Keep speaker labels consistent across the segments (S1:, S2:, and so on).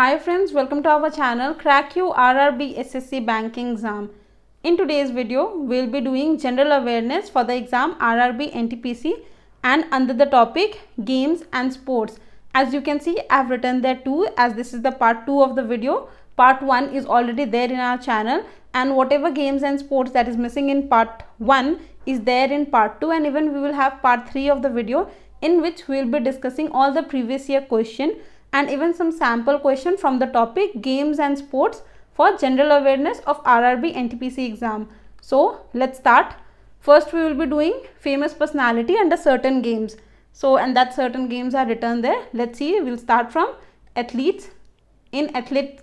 S1: Hi friends, welcome to our channel Crack You RRB SSC Banking Exam. In today's video, we'll be doing general awareness for the exam RRB NTPC and under the topic games and sports. As you can see, I've written there two as this is the part 2 of the video. Part 1 is already there in our channel and whatever games and sports that is missing in part 1 is there in part 2 and even we will have part 3 of the video in which we will be discussing all the previous year question and even some sample question from the topic games and sports for general awareness of RRB NTPC exam. So let's start. First we will be doing famous personality under certain games. So and that certain games are written there. Let's see we'll start from athletes. In athlete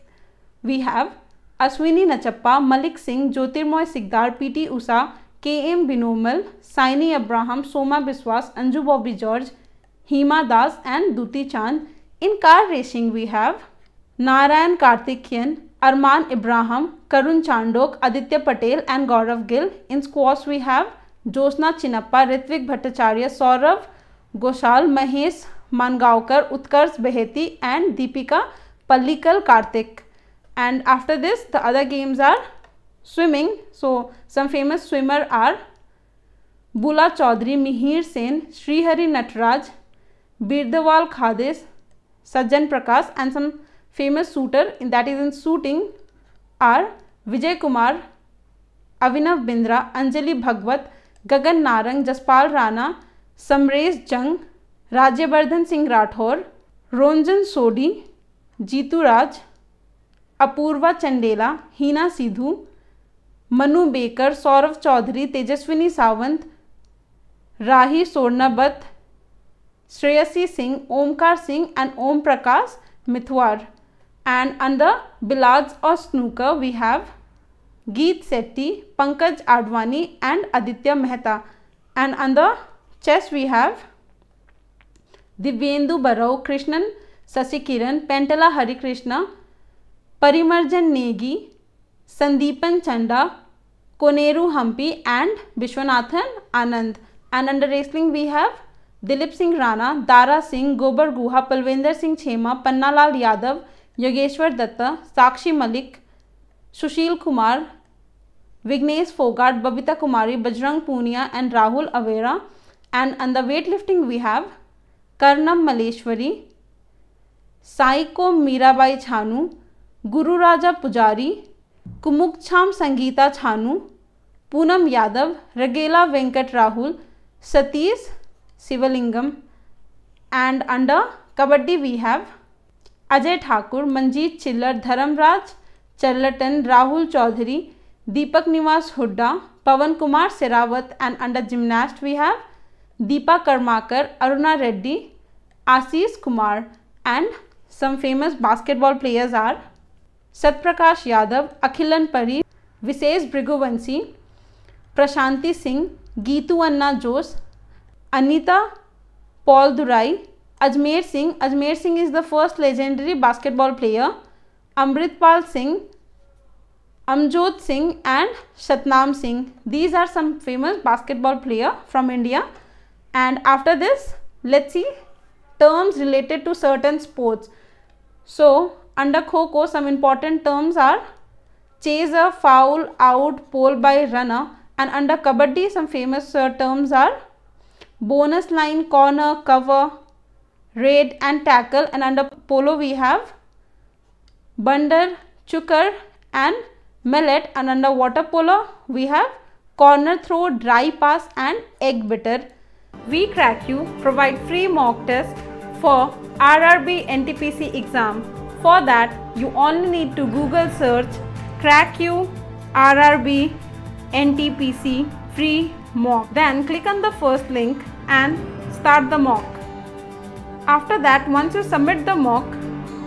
S1: we have Aswini Nachappa, Malik Singh, Jyotirmoy Sigdar, P.T. Usha, K.M. Binomal, Saini Abraham, Soma Biswas, Anju Bobby George, Hima Das and Duti Chand. In car racing we have Narain Karthikeyan Armaan Ebrahim Karun Chandhok Aditya Patel and Gaurav Gill in squash we have Joshna Chinappa Ritwik Bhattacharya Saurav Ghosal Mahesh Mangaonkar Utkarsh Baheti and Dipika Pallikal Karthik and after this the other games are swimming so some famous swimmer are Bula Choudhury Mihir Sen Srihari Nataraj Virdhawal Khade Sajjan Prakash and some famous shooter in, that is in shooting are Vijay Kumar, Avinav Bindra, Anjali Bhagwat, Gagan Narang, Jaspal Rana, Samresh Jung, Rajyavardhan Singh Rathore, Ronjan Sodhi, Jitu Raj, Apurvi Chandela Heena Sidhu Manu Bhaker Saurabh Chaudhary Tejaswini Sawant Rahi Sarnobat Shreyasi Singh, Omkar Singh and Om Prakash Mithwar. And under billards or snooker we have Geet Sethi, Pankaj Advani and Aditya Mehta. And under chess we have Divyendu Barrow, Krishnan Sasikiran, Pentala Harikrishna, Parimarjan Negi, Sandeepan Chanda, Koneru Hampi and Vishwanathan Anand. And under wrestling we have Dilip Singh Rana Dara Singh Gobar Guha Palwinder Singh Cheema Pannalal Yadav Yogeshwar Dutt Sakshi Malik Sushil Kumar Vinesh Phogat Babita Kumari Bajrang Punia and Rahul Aware and on the weight lifting we have Karnam Malleswari Saikhom Mirabai Chanu Guru Raja पुजारी कुमुक्षाम Sangeeta छानू Poonam Yadav रगेला Venkat Rahul Satish Sivalingam and under Kabaddi we have Ajay Thakur, Manjeet Chillar, Dharamraj, Charlatan, Rahul Chaudhary, Deepak Nivas Hudda, Pavan Kumar Serawat and under gymnast we have Deepa Karmakar, Aruna Reddy, Ashish Kumar and some famous basketball players are Satprakash Yadav, Akhilan Pari, Visesh Briguvansi, Prashanti Singh, Geetu Anna Jose Anita Paul Durai, Ajmer Singh. Ajmer Singh is the first legendary basketball player. Amritpal Singh, Amjot Singh and Shatnam Singh. These are some famous basketball player from India. And after this, let's see terms related to certain sports. So, under Kho some important terms are chaser, foul, out, pole by runner. And under Kabaddi, some famous uh, terms are bonus line, corner, cover, raid and tackle and under polo we have bunder, Chukar and Millet and under water polo we have corner throw, dry pass and egg bitter. We crack you provide free mock test for RRB NTPC exam. For that you only need to google search crack you RRB NTPC free mock. Then click on the first link and start the mock. After that, once you submit the mock,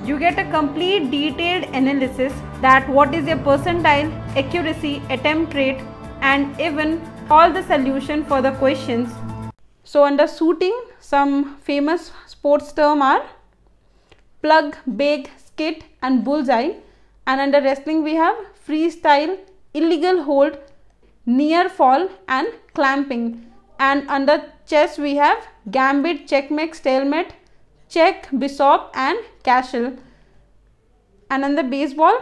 S1: you get a complete detailed analysis that what is your percentile, accuracy, attempt rate and even all the solution for the questions. So under suiting, some famous sports term are plug, bake, skit and bullseye and under wrestling we have freestyle, illegal hold, near fall and clamping and under Chess we have gambit, checkmate, stalemate, check, bishop and castle. And in the baseball,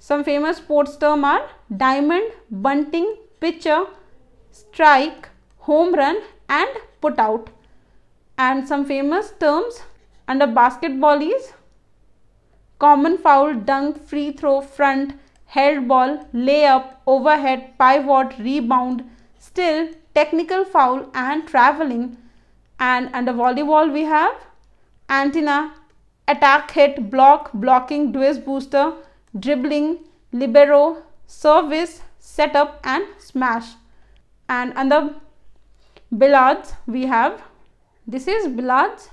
S1: some famous sports term are diamond, bunting, pitcher, strike, home run and put out. And some famous terms under basketball is common foul, dunk, free throw, front, held ball, layup, overhead, pivot, rebound, still, technical foul and traveling. And under volleyball we have antenna, attack hit, block, blocking, twist booster, dribbling, libero, service, setup and smash. And under billiards we have this is billiards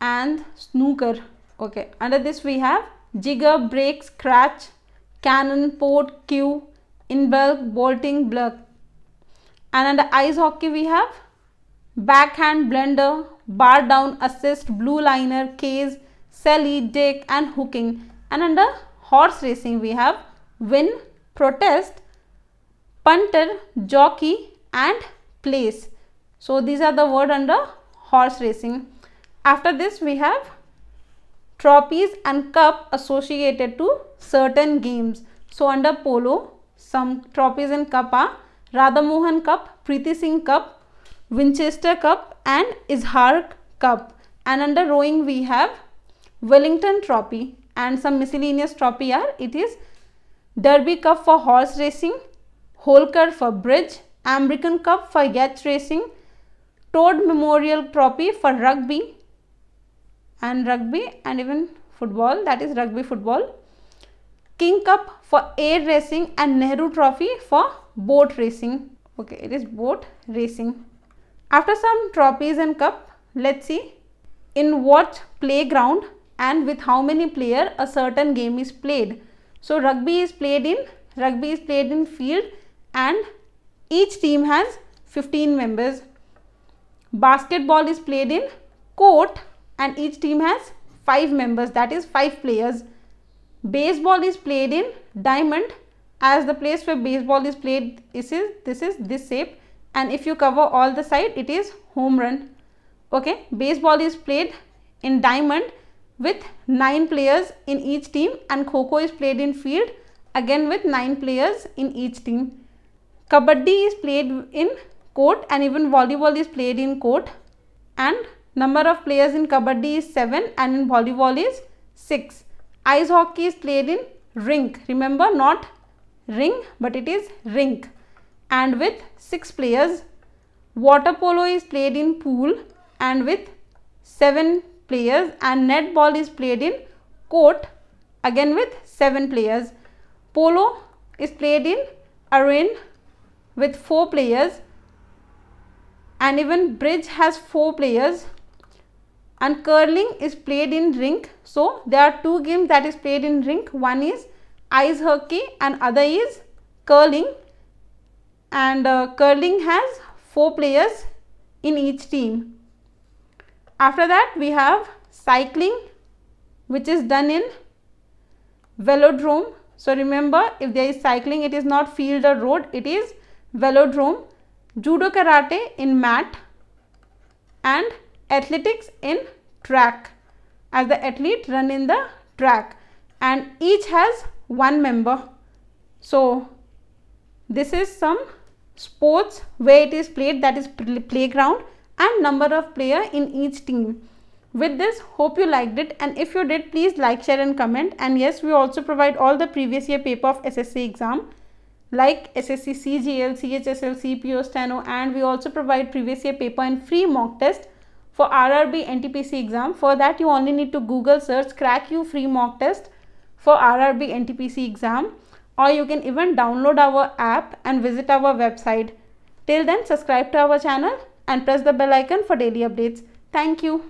S1: and snooker. Okay, under this we have jigger, break, scratch, cannon, port, cue, in bulk, bolting, block. And under ice hockey we have backhand, blender, bar down, assist, blue liner, case, sally, dick and hooking. And under horse racing we have win, protest, punter, jockey and place. So these are the word under horse racing. After this we have trophies and cup associated to certain games. So under polo some trophies and cup are Radhamohan Cup, Preeti Singh Cup, Winchester Cup and Izhar Cup. And under rowing we have Wellington Trophy and some miscellaneous trophy are it is Derby Cup for horse racing, Holker for bridge, American Cup for yacht racing, Toad Memorial Trophy for rugby and rugby and even football that is rugby football, King Cup for air racing and Nehru Trophy for boat racing. Okay, it is boat racing. After some trophies and cup, let's see in what playground and with how many player a certain game is played. So rugby is played in rugby is played in field and each team has 15 members. Basketball is played in court and each team has 5 members that is 5 players. Baseball is played in diamond as the place where baseball is played this is this is this shape and if you cover all the side it is home run okay baseball is played in diamond with 9 players in each team and Kho is played in field again with 9 players in each team. Kabaddi is played in court and even volleyball is played in court and number of players in Kabaddi is 7 and in volleyball is 6. Ice hockey is played in rink. Remember not ring but it is rink and with 6 players. Water polo is played in pool and with 7 players and netball is played in court again with 7 players. Polo is played in arena with 4 players and even bridge has 4 players and curling is played in rink. So, there are two games that is played in rink. One is ice hockey and other is curling and uh, curling has four players in each team. After that we have cycling which is done in velodrome. So remember if there is cycling it is not field or road it is velodrome. Judo karate in mat and athletics in track as the athlete run in the track and each has one member so this is some sports where it is played that is playground and number of player in each team with this hope you liked it and if you did please like share and comment and yes we also provide all the previous year paper of ssc exam like ssc cgl CHSL, CPO, steno and we also provide previous year paper and free mock test for rrb ntpc exam for that you only need to google search crack you free mock test for RRB NTPC exam or you can even download our app and visit our website. Till then subscribe to our channel and press the bell icon for daily updates. Thank you.